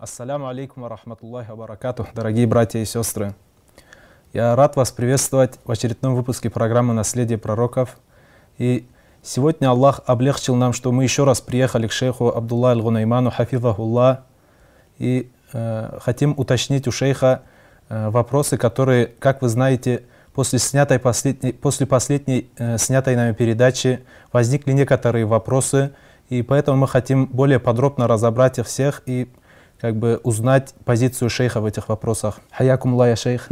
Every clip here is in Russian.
Ассаляму алейкум рахматуллахи баракату, дорогие братья и сестры. Я рад вас приветствовать в очередном выпуске программы «Наследие пророков». И сегодня Аллах облегчил нам, что мы еще раз приехали к шейху Абдулла Аль-Гунайману, хафизахулла, и э, хотим уточнить у шейха э, вопросы, которые, как вы знаете, после, снятой последней, после последней э, снятой нами передачи возникли некоторые вопросы, и поэтому мы хотим более подробно разобрать их всех и как бы узнать позицию шейха в этих вопросах. Хаякум лая шейх.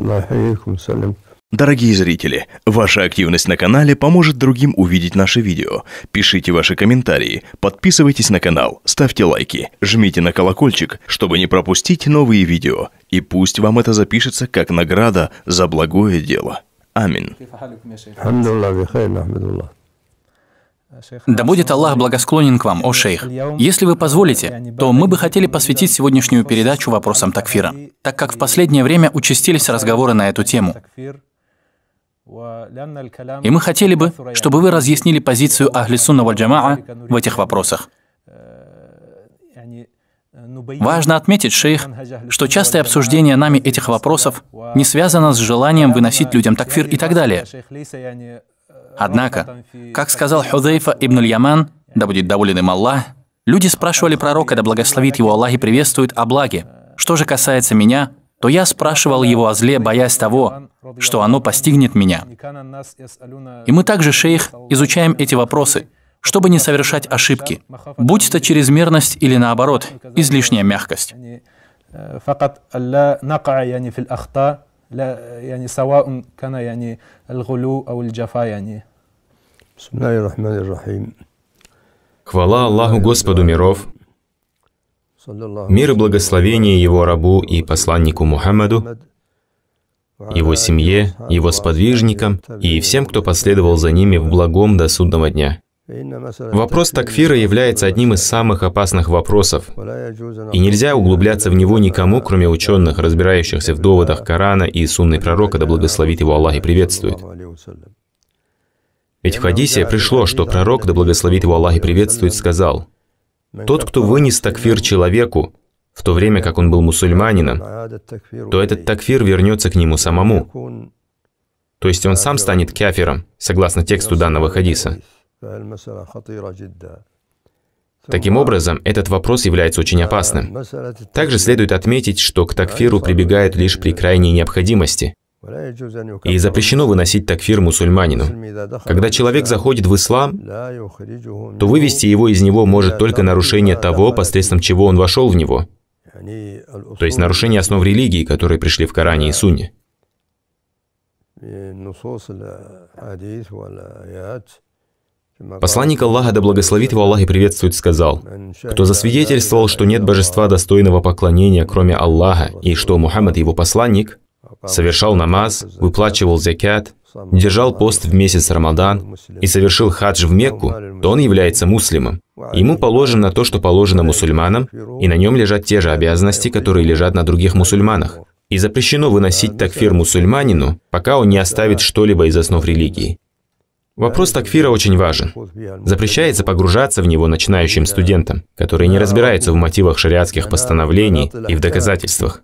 Дорогие зрители, ваша активность на канале поможет другим увидеть наши видео. Пишите ваши комментарии, подписывайтесь на канал, ставьте лайки, жмите на колокольчик, чтобы не пропустить новые видео. И пусть вам это запишется как награда за благое дело. Амин. Да будет Аллах благосклонен к вам, о шейх. Если вы позволите, то мы бы хотели посвятить сегодняшнюю передачу вопросам такфира, так как в последнее время участились разговоры на эту тему. И мы хотели бы, чтобы вы разъяснили позицию Ахли Ахлисунна Вальджамаа в этих вопросах. Э, э, Важно отметить, э, шейх, что частое обсуждение нами этих вопросов не связано с желанием выносить людям такфир и так далее. Однако, как сказал Худейфа ибн Яман, да будет доволен им Аллах, люди спрашивали пророка, да благословит его Аллах и приветствует о благе. Что же касается меня, то я спрашивал его о зле, боясь того, что оно постигнет меня. И мы также, шейх, изучаем эти вопросы, чтобы не совершать ошибки, будь то чрезмерность или наоборот, излишняя мягкость. Хвала Аллаху Господу миров, мир и благословение Его рабу и посланнику Мухаммаду, его семье, его сподвижникам и всем, кто последовал за ними в благом до судного дня. Вопрос такфира является одним из самых опасных вопросов, и нельзя углубляться в него никому, кроме ученых, разбирающихся в доводах Корана и сунны пророка, да благословит его Аллах и приветствует. Ведь в хадисе пришло, что пророк, да благословит его Аллах и приветствует, сказал, «Тот, кто вынес такфир человеку, в то время как он был мусульманином, то этот такфир вернется к нему самому. То есть он сам станет кафиром, согласно тексту данного хадиса. Таким образом, этот вопрос является очень опасным. Также следует отметить, что к такфиру прибегают лишь при крайней необходимости – и запрещено выносить такфир мусульманину. Когда человек заходит в ислам, то вывести его из него может только нарушение того, посредством чего он вошел в него. То есть нарушение основ религии, которые пришли в Коране и Сунне. Посланник Аллаха, да благословит его Аллах и приветствует, сказал, «Кто засвидетельствовал, что нет божества достойного поклонения, кроме Аллаха, и что Мухаммад его посланник, совершал намаз, выплачивал закят, держал пост в месяц Рамадан и совершил хадж в Мекку, то он является муслимом. Ему положено то, что положено мусульманам, и на нем лежат те же обязанности, которые лежат на других мусульманах. И запрещено выносить такфир мусульманину, пока он не оставит что-либо из основ религии. Вопрос такфира очень важен. Запрещается погружаться в него начинающим студентам, которые не разбираются в мотивах шариатских постановлений и в доказательствах.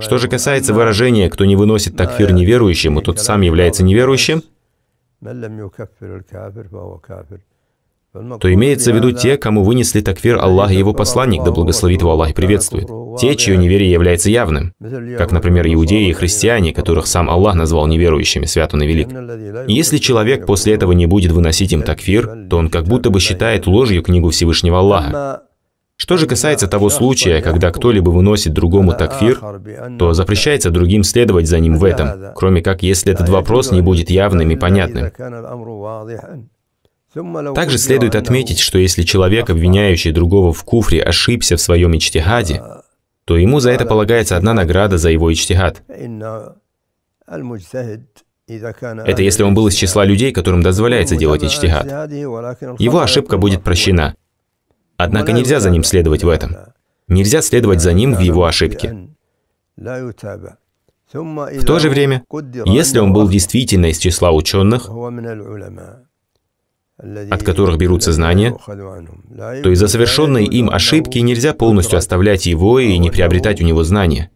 Что же касается выражения «кто не выносит такфир неверующему, тот сам является неверующим», то имеется в виду те, кому вынесли такфир Аллах и его посланник, да благословит его Аллах и приветствует. Те, чье неверие является явным, как, например, иудеи и христиане, которых сам Аллах назвал неверующими, свят он и велик. если человек после этого не будет выносить им такфир, то он как будто бы считает ложью книгу Всевышнего Аллаха. Что же касается того случая, когда кто-либо выносит другому такфир, то запрещается другим следовать за ним в этом, кроме как если этот вопрос не будет явным и понятным. Также следует отметить, что если человек, обвиняющий другого в куфре, ошибся в своем ичтихаде, то ему за это полагается одна награда за его ичтихад. Это если он был из числа людей, которым дозволяется делать ичтихад. Его ошибка будет прощена – Однако нельзя за ним следовать в этом. Нельзя следовать за ним в его ошибке. В то же время, если он был действительно из числа ученых, от которых берутся знания, то из-за совершенной им ошибки нельзя полностью оставлять его и не приобретать у него знания.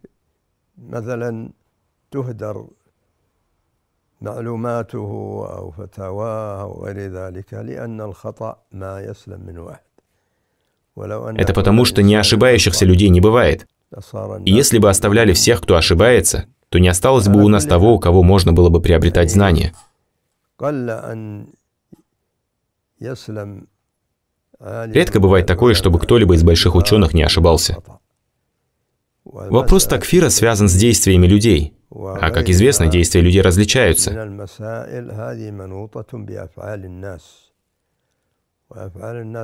معلوماته أو فتاواه أو ذلك لأن الخطأ ما يسلم من واحد это потому, что не ошибающихся людей не бывает. И если бы оставляли всех, кто ошибается, то не осталось бы у нас того, у кого можно было бы приобретать знания. Редко бывает такое, чтобы кто-либо из больших ученых не ошибался. Вопрос такфира связан с действиями людей. А как известно, действия людей различаются.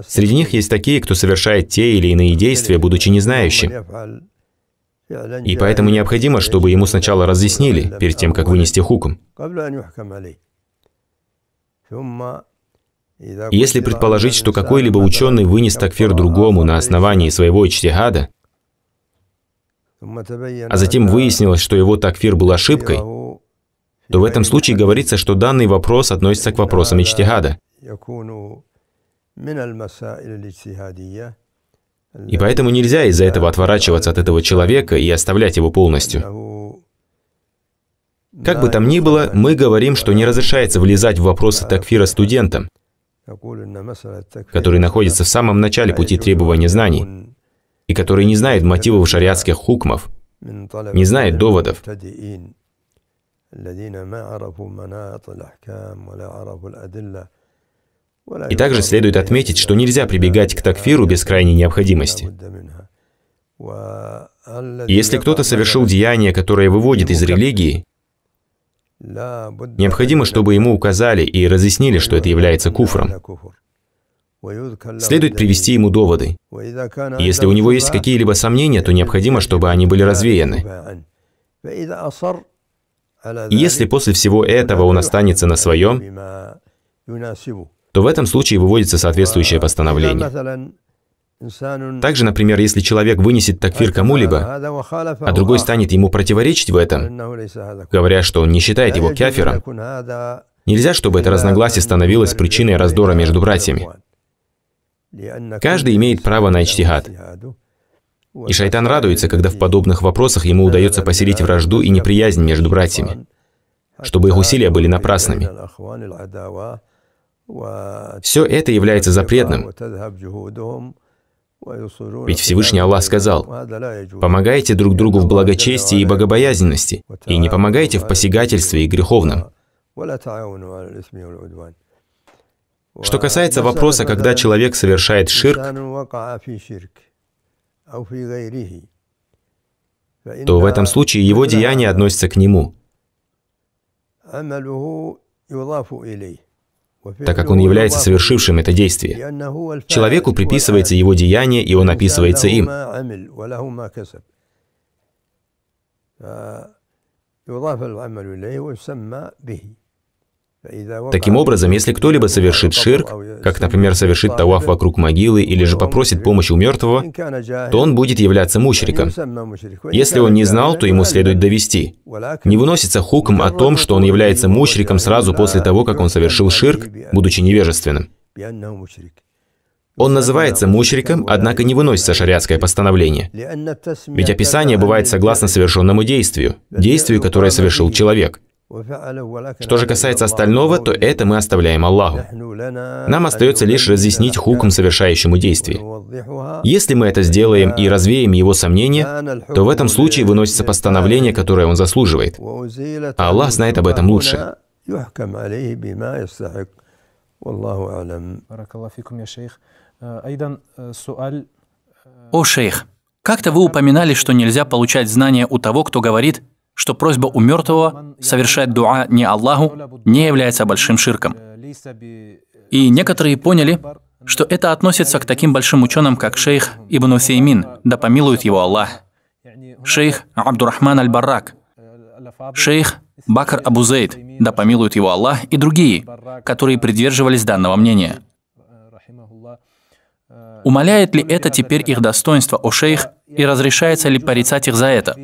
Среди них есть такие, кто совершает те или иные действия, будучи незнающим. И поэтому необходимо, чтобы ему сначала разъяснили, перед тем, как вынести хуком. Если предположить, что какой-либо ученый вынес такфир другому на основании своего ичтихада, а затем выяснилось, что его такфир был ошибкой, то в этом случае говорится, что данный вопрос относится к вопросам ичтихада. И поэтому нельзя из-за этого отворачиваться от этого человека и оставлять его полностью. Как бы там ни было, мы говорим, что не разрешается влезать в вопросы такфира студентам, которые находятся в самом начале пути требования знаний и которые не знают мотивов шариатских хукмов, не знают доводов. И также следует отметить, что нельзя прибегать к такфиру без крайней необходимости. Если кто-то совершил деяние, которое выводит из религии, необходимо, чтобы ему указали и разъяснили, что это является куфром. Следует привести ему доводы. Если у него есть какие-либо сомнения, то необходимо, чтобы они были развеяны. И если после всего этого он останется на своем, то в этом случае выводится соответствующее постановление. Также, например, если человек вынесет такфир кому-либо, а другой станет ему противоречить в этом, говоря, что он не считает его кафиром, нельзя, чтобы это разногласие становилось причиной раздора между братьями. Каждый имеет право на ичтихад. И шайтан радуется, когда в подобных вопросах ему удается поселить вражду и неприязнь между братьями, чтобы их усилия были напрасными. Все это является запретным. Ведь Всевышний Аллах сказал, «Помогайте друг другу в благочестии и богобоязненности, и не помогайте в посягательстве и греховном». Что касается вопроса, когда человек совершает ширк, то в этом случае его деяние относится к нему так как он является совершившим это действие. Человеку приписывается его деяние, и он описывается им. يضاف العمل إليه ويسمى به Таким образом, если кто-либо совершит ширк, как, например, совершит таваф вокруг могилы или же попросит помощи у мертвого, то он будет являться мучриком. Если он не знал, то ему следует довести. Не выносится хукм о том, что он является мучриком сразу после того, как он совершил ширк, будучи невежественным. Он называется мучриком, однако не выносится шариатское постановление. Ведь описание бывает согласно совершенному действию, действию, которое совершил человек. Что же касается остального, то это мы оставляем Аллаху. Нам остается лишь разъяснить хукм совершающему действие. Если мы это сделаем и развеем его сомнения, то в этом случае выносится постановление, которое он заслуживает. А Аллах знает об этом лучше. Э, э, э, О, шейх, как-то вы упоминали, что нельзя получать знания у того, кто говорит что просьба у мертвого совершать дуа не Аллаху не является большим ширком. И некоторые поняли, что это относится к таким большим ученым, как шейх Ибн Усеймин, да помилует его Аллах, шейх Абдурахман Аль-Баррак, шейх Бакр Абузейд, да помилует его Аллах, и другие, которые придерживались данного мнения. Умаляет ли это теперь их достоинство, о шейх, и разрешается ли порицать их за это?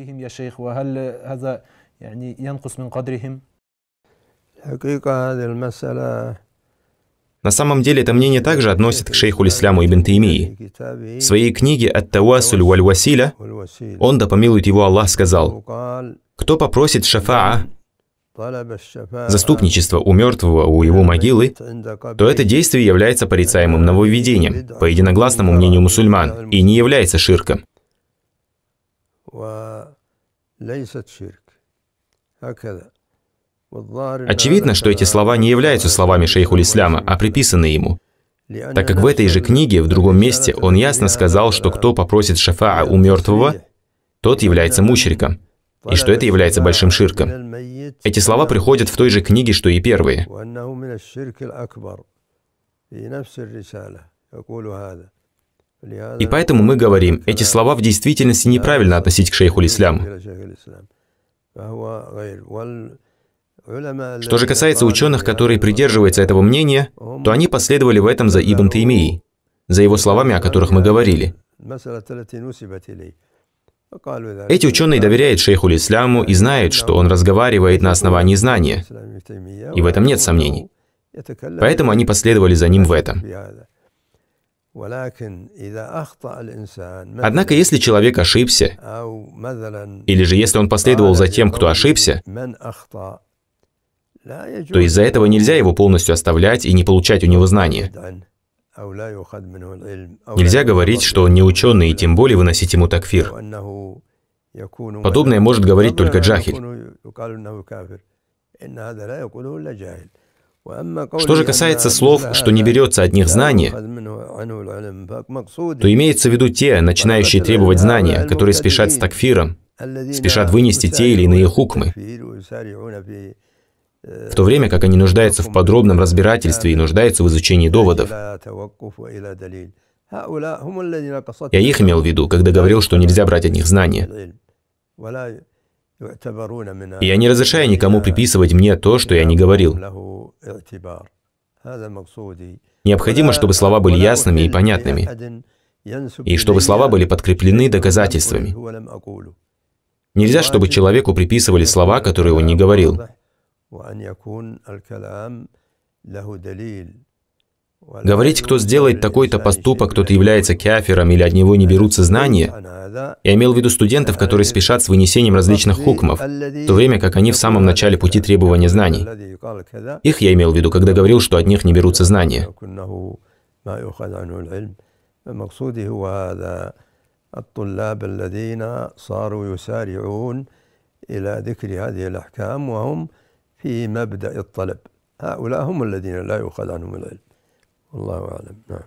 На самом деле это мнение также относится к шейху Исляму Ибн Таймии. В своей книге «Ат-Тавасуль валь-Василя» он, да помилует его Аллах, сказал, «Кто попросит шафаа, заступничество у мертвого у его могилы, то это действие является порицаемым нововведением, по единогласному мнению мусульман, и не является ширком. Очевидно, что эти слова не являются словами шейху Ислама, а приписаны ему. Так как в этой же книге, в другом месте, он ясно сказал, что кто попросит шафаа у мертвого, тот является мучериком, и что это является большим ширком. Эти слова приходят в той же книге, что и первые. И поэтому мы говорим, эти слова в действительности неправильно относить к шейху Исляму. Что же касается ученых, которые придерживаются этого мнения, то они последовали в этом за Ибн Таймией, за его словами, о которых мы говорили. Эти ученые доверяют шейху Исляму и знают, что он разговаривает на основании знания. И в этом нет сомнений. Поэтому они последовали за ним в этом. Однако, если человек ошибся, или же если он последовал за тем, кто ошибся, то из-за этого нельзя его полностью оставлять и не получать у него знания. Нельзя говорить, что он не ученый, и тем более выносить ему такфир. Подобное может говорить только джахиль. Что же касается слов, что не берется от них знание, то имеется в виду те, начинающие требовать знания, которые спешат с такфиром, спешат вынести те или иные хукмы, в то время как они нуждаются в подробном разбирательстве и нуждаются в изучении доводов. Я их имел в виду, когда говорил, что нельзя брать от них знания. Я не разрешаю никому приписывать мне то, что я не говорил. Необходимо, чтобы слова были ясными и понятными, и чтобы слова были подкреплены доказательствами. Нельзя, чтобы человеку приписывали слова, которые он не говорил. Говорить, кто сделает такой-то поступок, тот является кафиром или от него не берутся знания, я имел в виду студентов, которые спешат с вынесением различных хукмов, в то время как они в самом начале пути требования знаний. Их я имел в виду, когда говорил, что от них не берутся знания. مقصودي هو هذا الطلاب الذين صاروا يسارعون هؤلاء هم الذين لا يؤخذ عنهم العلم Аллаху э,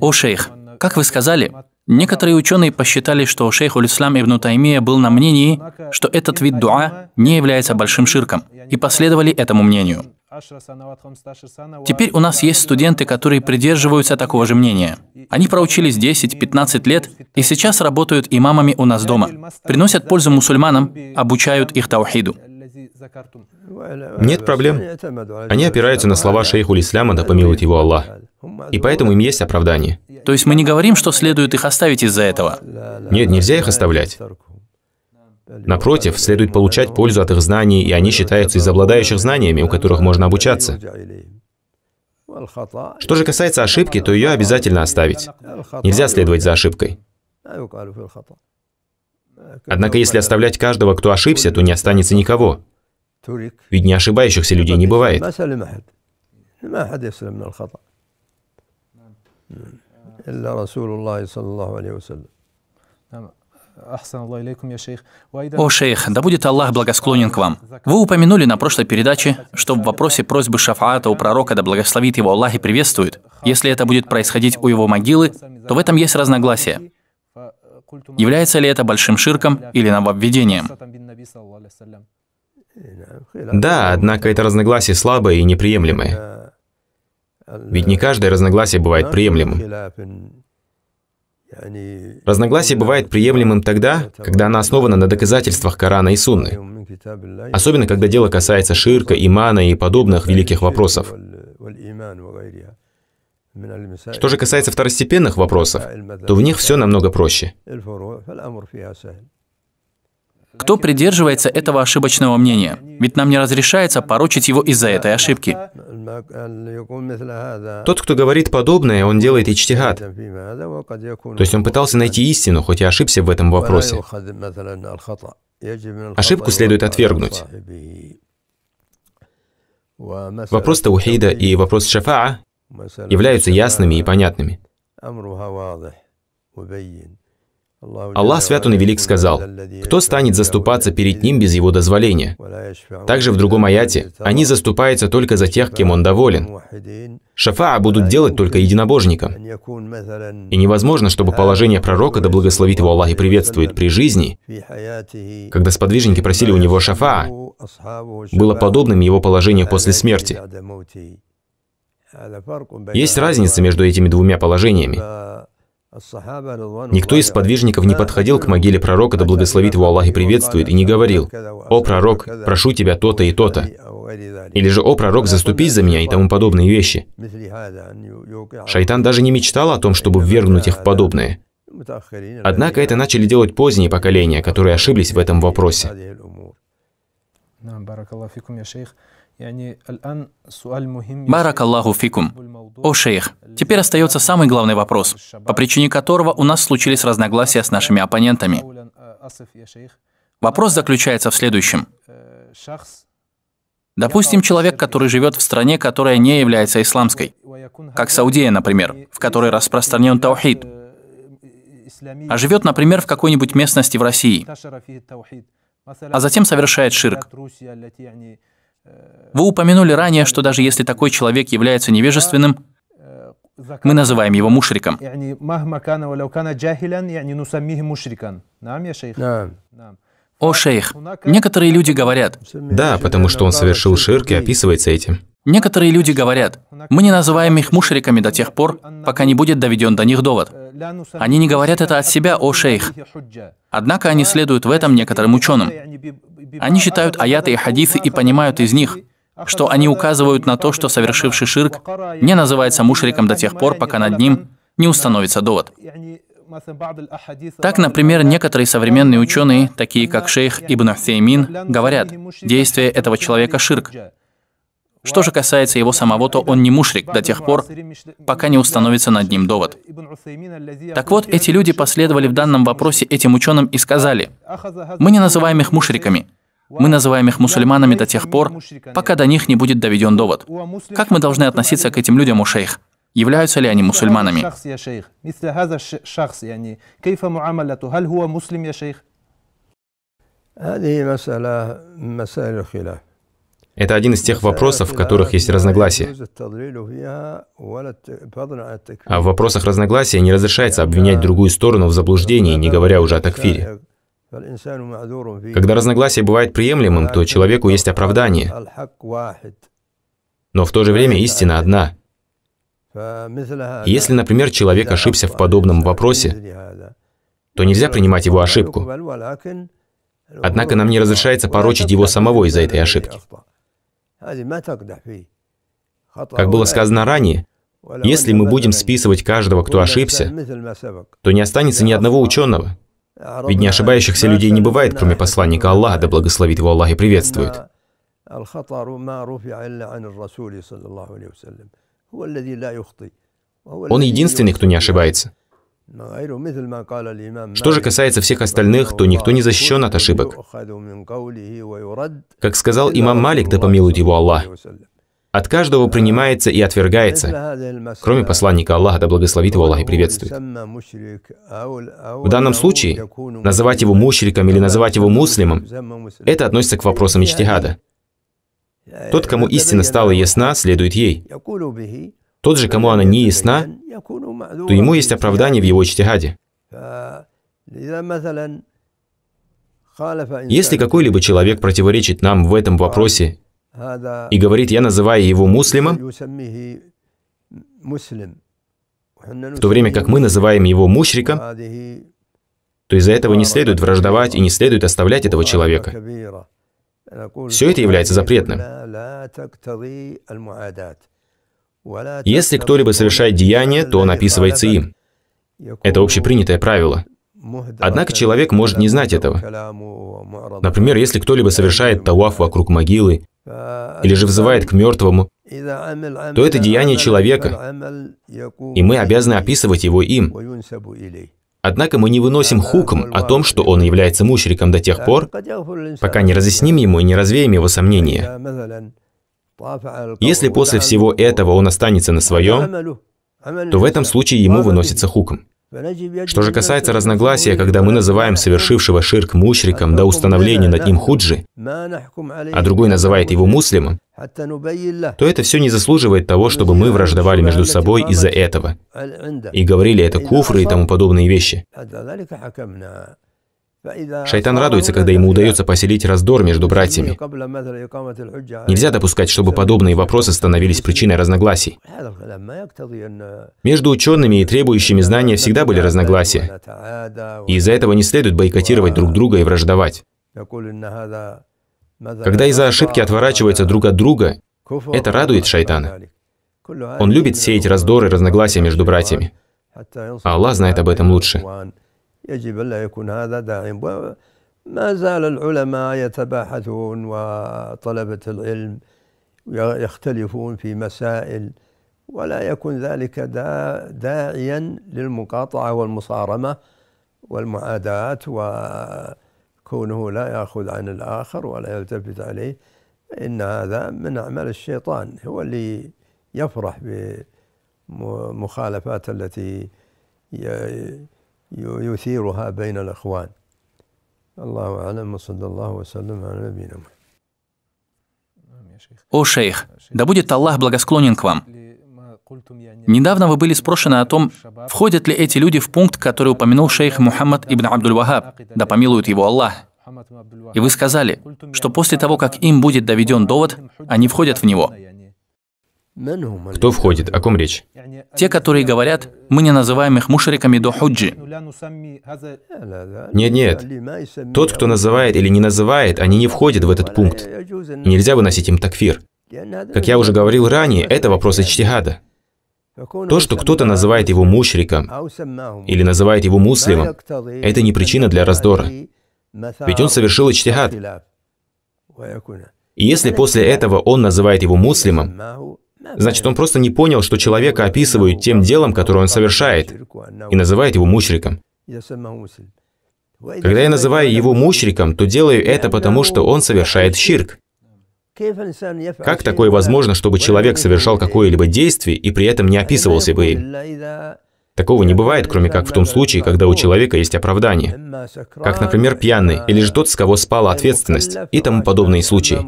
О шейх, э, как вы сказали, некоторые ученые посчитали, что шейх Улислам ибн Таймия был на мнении, что этот вид дуа не является большим ширком, и последовали этому мнению. Теперь у нас есть студенты, которые придерживаются такого же мнения. Они проучились 10-15 лет и сейчас работают имамами у нас дома, приносят пользу мусульманам, обучают их таухиду. Нет проблем. Они опираются на слова шейху Исляма, да помилует его Аллах. И поэтому им есть оправдание. То есть мы не говорим, что следует их оставить из-за этого? Нет, нельзя их оставлять. Напротив, следует получать пользу от их знаний, и они считаются из обладающих знаниями, у которых можно обучаться. Что же касается ошибки, то ее обязательно оставить. Нельзя следовать за ошибкой. Однако если оставлять каждого, кто ошибся, то не останется никого. Ведь не ошибающихся людей не бывает. О, шейх, да будет Аллах благосклонен к вам. Вы упомянули на прошлой передаче, что в вопросе просьбы шафаата у пророка, да благословит его Аллах и приветствует, если это будет происходить у его могилы, то в этом есть разногласие. Является ли это большим ширком или нововведением? Да, однако это разногласие слабое и неприемлемое. Ведь не каждое разногласие бывает приемлемым. Разногласие бывает приемлемым тогда, когда оно основано на доказательствах Корана и Сунны, особенно когда дело касается ширка, имана и подобных великих вопросов. Что же касается второстепенных вопросов, то в них все намного проще. Кто придерживается этого ошибочного мнения? Ведь нам не разрешается порочить его из-за этой ошибки. Тот, кто говорит подобное, он делает ичтихад. То есть он пытался найти истину, хоть и ошибся в этом вопросе. Ошибку следует отвергнуть. Вопрос Таухида и вопрос Шафаа являются ясными и понятными. Аллах Святун и Велик сказал, «Кто станет заступаться перед ним без его дозволения?» Также в другом аяте, «Они заступаются только за тех, кем он доволен». Шафаа будут делать только единобожникам. И невозможно, чтобы положение пророка, да благословит его Аллах и приветствует при жизни, когда сподвижники просили у него шафаа, было подобным его положению после смерти. Есть разница между этими двумя положениями. Никто из подвижников не подходил к могиле пророка, да благословит его Аллах и приветствует, и не говорил, «О, пророк, прошу тебя то-то и то-то». Или же, «О, пророк, заступись за меня» и тому подобные вещи. Шайтан даже не мечтал о том, чтобы ввергнуть их в подобное. Однако это начали делать поздние поколения, которые ошиблись в этом вопросе. Барак Аллаху фикум. О, шейх, теперь остается самый главный вопрос, по причине которого у нас случились разногласия с нашими оппонентами. Вопрос заключается в следующем. Допустим, человек, который живет в стране, которая не является исламской, как Саудия, например, в которой распространен таухид, а живет, например, в какой-нибудь местности в России, а затем совершает ширк. Вы упомянули ранее, что даже если такой человек является невежественным, мы называем его мушриком. О, шейх, некоторые люди говорят... Да, потому что он совершил ширк и описывается этим. Некоторые люди говорят, мы не называем их мушриками до тех пор, пока не будет доведен до них довод. Э, они не говорят это от себя, о шейх. Однако они следуют в этом некоторым ученым. Они считают аяты и хадисы и понимают из них, что они указывают на то, что совершивший ширк не называется мушриком до тех пор, пока над ним не установится довод. Так, например, некоторые современные ученые, такие как шейх Ибн Сеймин, говорят, действие этого человека — ширк. Что же касается его самого, то он не мушрик до тех пор, пока не установится над ним довод. Так вот, эти люди последовали в данном вопросе этим ученым и сказали, «Мы не называем их мушриками, мы называем их мусульманами до тех пор, пока до них не будет доведен довод. Как мы должны относиться к этим людям, у шейх? Являются ли они мусульманами? Это один из тех вопросов, в которых есть разногласия. А в вопросах разногласия не разрешается обвинять другую сторону в заблуждении, не говоря уже о такфире. Когда разногласие бывает приемлемым, то человеку есть оправдание. Но в то же время истина одна. Если, например, человек ошибся в подобном вопросе, то нельзя принимать его ошибку. Однако нам не разрешается порочить его самого из-за этой ошибки. Как было сказано ранее, если мы будем списывать каждого, кто ошибся, то не останется ни одного ученого, ведь не ошибающихся людей не бывает, кроме посланника Аллаха, да благословит его Аллах и приветствует. Он единственный, кто не ошибается. Что же касается всех остальных, то никто не защищен от ошибок. Как сказал имам Малик, да помилует его Аллах, от каждого принимается и отвергается, кроме посланника Аллаха, да благословит его Аллах и приветствует. В данном случае, называть его мушриком или называть его муслимом, это относится к вопросам ичтихада. Тот, кому истина стала ясна, следует ей. Тот же, кому она не ясна, то ему есть оправдание в его ичтихаде. Если какой-либо человек противоречит нам в этом вопросе и говорит, я называю его муслимом, в то время как мы называем его мушриком, то из-за этого не следует враждовать и не следует оставлять этого человека. Все это является запретным. Если кто-либо совершает деяние, то он описывается им. Это общепринятое правило. Однако человек может не знать этого. Например, если кто-либо совершает тауаф вокруг могилы или же взывает к мертвому, то это деяние человека, и мы обязаны описывать его им. Однако мы не выносим хуком о том, что он является мушриком до тех пор, пока не разъясним ему и не развеем его сомнения. Если после всего этого он останется на своем, то в этом случае ему выносится хуком. Что же касается разногласия, когда мы называем совершившего ширк мушриком до установления над ним худжи, а другой называет его муслимом, то это все не заслуживает того, чтобы мы враждовали между собой из-за этого и говорили это куфры и тому подобные вещи. Шайтан радуется, когда ему удается поселить раздор между братьями. Нельзя допускать, чтобы подобные вопросы становились причиной разногласий. Между учеными и требующими знания всегда были разногласия, и из-за этого не следует бойкотировать друг друга и враждовать. Когда из-за ошибки отворачиваются друг от друга, это радует шайтана. Он любит сеять раздоры и разногласия между братьями. А Аллах знает об этом лучше. يجب ألا يكون هذا داعم ما زال العلماء يتباحثون وطلبة العلم يختلفون في مسائل ولا يكون ذلك داعيا للمقاطعة والمصارمة والمعاداة وكونه لا يأخذ عن الآخر ولا يلتفت عليه إن هذا من أعمال الشيطان هو اللي يفرح بمخالفات التي يثيرها بين الإخوان الله أعلم وصلى الله وسلم على نبينا محمد «О шейх, да будет Аллах благосклонен к вам. Недавно вы были спрошены о том, входят ли эти люди в пункт, который упомянул шейх Мухаммад ибн Абдул вахаб да помилует его Аллах. И вы сказали, что после того, как им будет доведен довод, они входят в него. Кто входит? О ком речь? Те, которые говорят, мы не называем их мушриками до худжи. Нет, нет. Тот, кто называет или не называет, они не входят в этот пункт. нельзя выносить им такфир. Как я уже говорил ранее, это вопрос ичтихада. То, что кто-то называет его мушриком или называет его муслимом, это не причина для раздора. Ведь он совершил ичтихад. И если после этого он называет его муслимом, Значит, он просто не понял, что человека описывают тем делом, которое он совершает, и называет его мушриком. Когда я называю его мушриком, то делаю это потому, что он совершает щирк. Как такое возможно, чтобы человек совершал какое-либо действие и при этом не описывался бы им? Такого не бывает, кроме как в том случае, когда у человека есть оправдание. Как, например, пьяный, или же тот, с кого спала ответственность, и тому подобные случаи.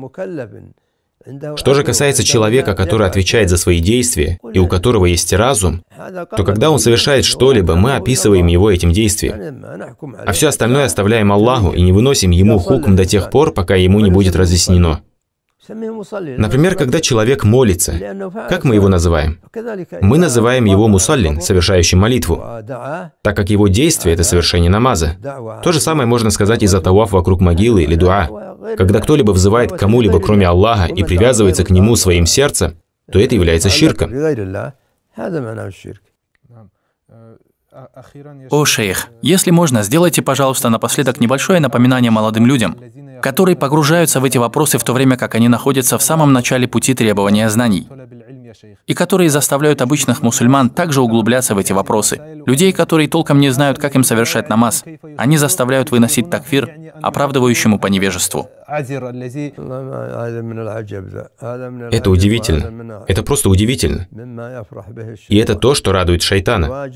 Что же касается человека, который отвечает за свои действия и у которого есть разум, то когда он совершает что-либо, мы описываем его этим действием. А все остальное оставляем Аллаху и не выносим ему хукм до тех пор, пока ему не будет разъяснено. Например, когда человек молится, как мы его называем? Мы называем его мусаллин, совершающим молитву, так как его действие – это совершение намаза. То же самое можно сказать и за таваф вокруг могилы или дуа. Когда кто-либо взывает к кому-либо, кроме Аллаха, и привязывается к нему своим сердцем, то это является ширком. О, шейх, если можно, сделайте, пожалуйста, напоследок небольшое напоминание молодым людям, которые погружаются в эти вопросы в то время, как они находятся в самом начале пути требования знаний и которые заставляют обычных мусульман также углубляться в эти вопросы. Людей, которые толком не знают, как им совершать намаз, они заставляют выносить такфир, оправдывающему по невежеству. Это удивительно. Это просто удивительно. И это то, что радует шайтана.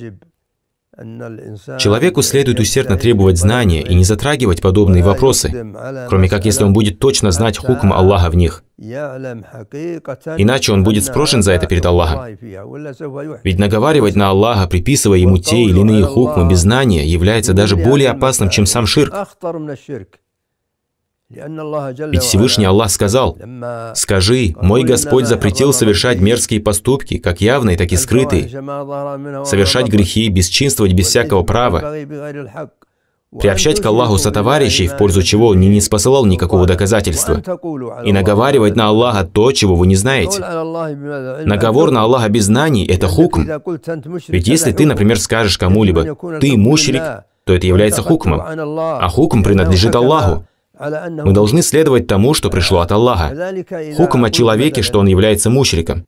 Человеку следует усердно требовать знания и не затрагивать подобные вопросы, кроме как если он будет точно знать хукм Аллаха в них. Иначе он будет спрошен за это перед Аллахом. Ведь наговаривать на Аллаха, приписывая ему те или иные хукмы без знания, является даже более опасным, чем сам ширк. Ведь Всевышний Аллах сказал, «Скажи, мой Господь запретил совершать мерзкие поступки, как явные, так и скрытые, совершать грехи, бесчинствовать без всякого права, приобщать к Аллаху сотоварищей, в пользу чего Он не спосылал никакого доказательства, и наговаривать на Аллаха то, чего вы не знаете. Наговор на Аллаха без знаний – это хукм. Ведь если ты, например, скажешь кому-либо «ты мушрик», то это является хукмом, а хукм принадлежит Аллаху, мы должны следовать тому, что пришло от Аллаха. Хукм о человеке, что он является мушриком.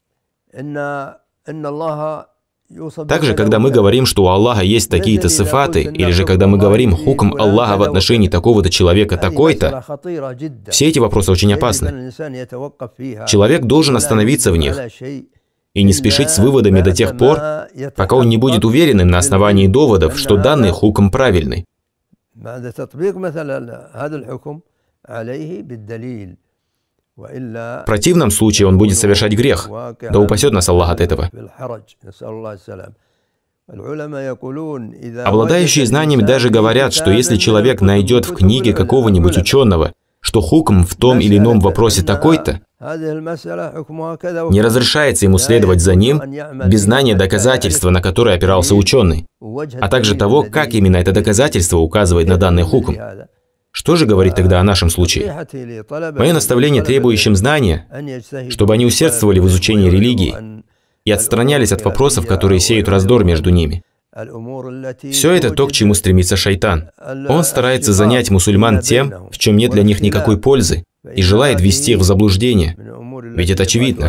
Также, когда мы говорим, что у Аллаха есть такие-то сифаты, или же когда мы говорим «хукм Аллаха в отношении такого-то человека такой-то», все эти вопросы очень опасны. Человек должен остановиться в них и не спешить с выводами до тех пор, пока он не будет уверенным на основании доводов, что данный хукм правильный. بعد تطبيق مثلا هذا الحكم عليه بالدليل В противном случае он будет совершать грех, да упасет нас Аллах от этого. Обладающие знаниями даже говорят, что если человек найдет в книге какого-нибудь ученого, что хукм в том или ином вопросе такой-то, не разрешается ему следовать за ним без знания доказательства, на которое опирался ученый, а также того, как именно это доказательство указывает на данный хукм. Что же говорить тогда о нашем случае? Мое наставление требующим знания, чтобы они усердствовали в изучении религии и отстранялись от вопросов, которые сеют раздор между ними. Все это то, к чему стремится шайтан. Он старается занять мусульман тем, в чем нет для них никакой пользы, и желает ввести их в заблуждение. Ведь это очевидно.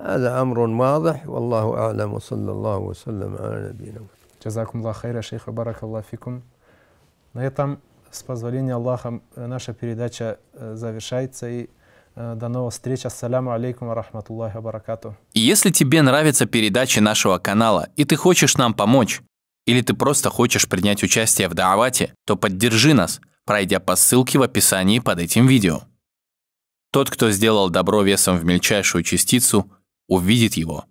هذا أمر واضح والله أعلم وصلى الله وسلم على نبينا جزاكم الله خير На этом, с позволения Аллаха, наша передача э, завершается и э, до новых встреч. Ассаляму алейкум рахматуллахи баракату. Если тебе нравятся передачи нашего канала и ты хочешь нам помочь, или ты просто хочешь принять участие в Даавате, то поддержи нас, пройдя по ссылке в описании под этим видео. Тот, кто сделал добро весом в мельчайшую частицу, увидит его.